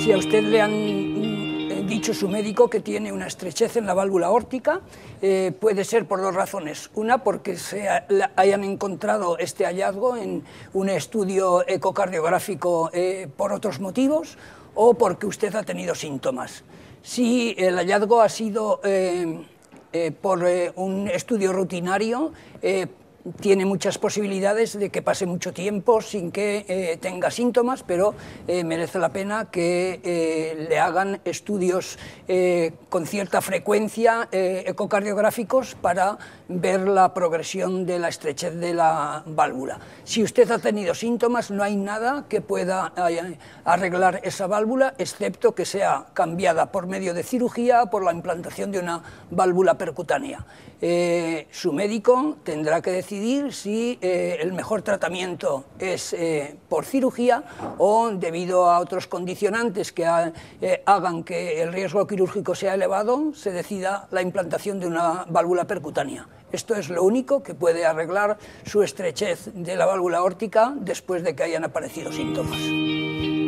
si a usted le han mm, eh, dicho su médico que tiene una estrechez en la válvula órtica, eh, puede ser por dos razones. Una, porque se hayan encontrado este hallazgo en un estudio ecocardiográfico eh, por otros motivos o porque usted ha tenido síntomas. Si el hallazgo ha sido por un estudio rutinario, tiene muchas posibilidades de que pase mucho tiempo sin que eh, tenga síntomas, pero eh, merece la pena que eh, le hagan estudios con cierta frecuencia ecocardiográficos para ver la progresión de la estrechez de la válvula. Si usted ha tenido síntomas, no hay nada que pueda arreglar esa válvula, excepto que sea cambiada por medio de cirugía, o por la implantación de una válvula percutánea. su médico tendrá que decir decidir si eh, el mejor tratamiento es eh, por cirugía o debido a otros condicionantes que eh, hagan que el riesgo quirúrgico sea elevado, se decida la implantación de una válvula percutánea. Esto es lo único que puede arreglar su estrechez de la válvula órtica después de que hayan aparecido síntomas.